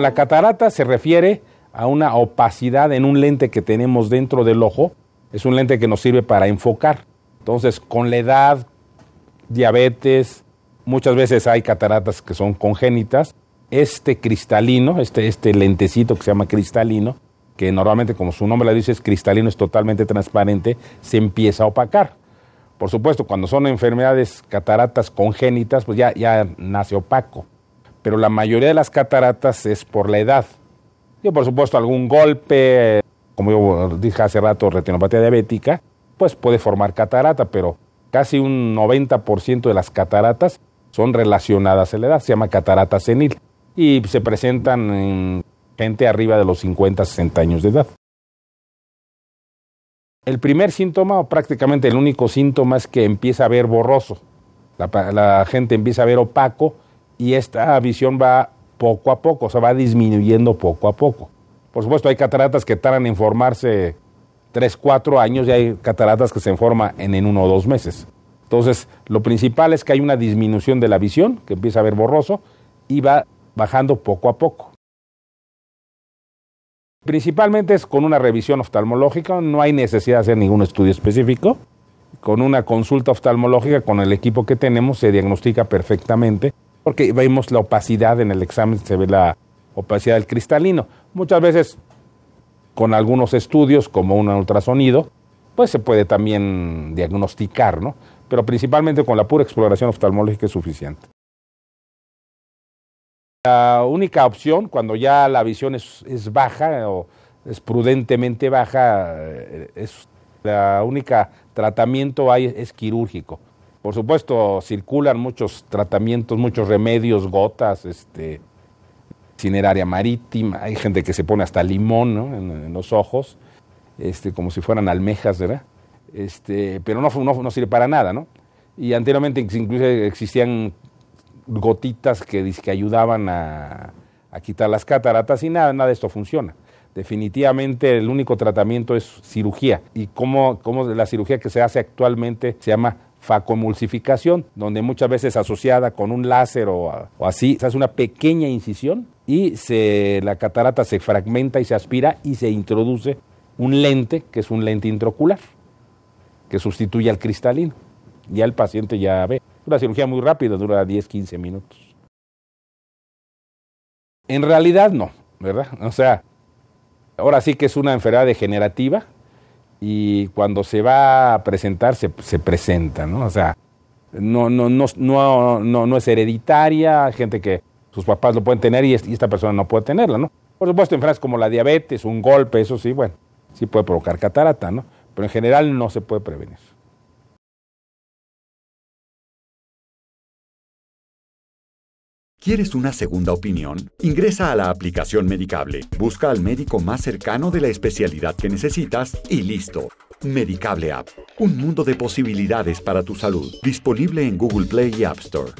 La catarata se refiere a una opacidad en un lente que tenemos dentro del ojo. Es un lente que nos sirve para enfocar. Entonces, con la edad, diabetes, muchas veces hay cataratas que son congénitas. Este cristalino, este, este lentecito que se llama cristalino, que normalmente como su nombre lo dice es cristalino, es totalmente transparente, se empieza a opacar. Por supuesto, cuando son enfermedades cataratas congénitas, pues ya, ya nace opaco pero la mayoría de las cataratas es por la edad. Yo, por supuesto, algún golpe, como yo dije hace rato, retinopatía diabética, pues puede formar catarata, pero casi un 90% de las cataratas son relacionadas a la edad, se llama catarata senil, y se presentan en gente arriba de los 50, 60 años de edad. El primer síntoma, o prácticamente el único síntoma, es que empieza a ver borroso. la gente empieza a ver opaco y esta visión va poco a poco, o sea, va disminuyendo poco a poco. Por supuesto, hay cataratas que tardan en formarse 3, 4 años y hay cataratas que se forman en, uno o dos meses. Entonces, lo principal es que hay una disminución de la visión, que empieza a ver borroso, y va bajando poco a poco. Principalmente es con una revisión oftalmológica, no hay necesidad de hacer ningún estudio específico. Con una consulta oftalmológica, con el equipo que tenemos, se diagnostica perfectamente porque vemos la opacidad en el examen, se ve la opacidad del cristalino. Muchas veces con algunos estudios, como un ultrasonido, pues se puede también diagnosticar, ¿no? Pero principalmente con la pura exploración oftalmológica es suficiente. La única opción, cuando ya la visión es, baja o es prudentemente baja, eh, es la única tratamiento hay es quirúrgico. Por supuesto, circulan muchos tratamientos, muchos remedios, gotas, este, cineraria marítima, hay gente que se pone hasta limón ¿no? en, los ojos, este, como si fueran almejas, ¿verdad? Este, pero no, no, sirve para nada, ¿no? Y anteriormente incluso existían gotitas que, que ayudaban a, quitar las cataratas y nada, nada de esto funciona. Definitivamente el único tratamiento es cirugía. Y como la cirugía que se hace actualmente se llama facomulsificación, donde muchas veces asociada con un láser o, así, se hace una pequeña incisión y la catarata se fragmenta y se aspira y se introduce un lente, que es un lente intraocular, que sustituye al cristalino. Ya el paciente ya ve. Una cirugía muy rápida, dura 10, 15 minutos. En realidad no, ¿verdad? O sea, ahora sí que es una enfermedad degenerativa, y cuando se va a presentar, se, presenta, ¿no? O sea, no, no, no, no, no, es hereditaria, gente que sus papás lo pueden tener y, esta persona no puede tenerla, ¿no? Por supuesto, en frases como la diabetes, un golpe, eso sí, bueno, sí puede provocar catarata, ¿no? Pero en general no se puede prevenir. ¿Quieres una segunda opinión? Ingresa a la aplicación Medicable, busca al médico más cercano de la especialidad que necesitas y listo. Medicable App, un mundo de posibilidades para tu salud, disponible en Google Play y App Store.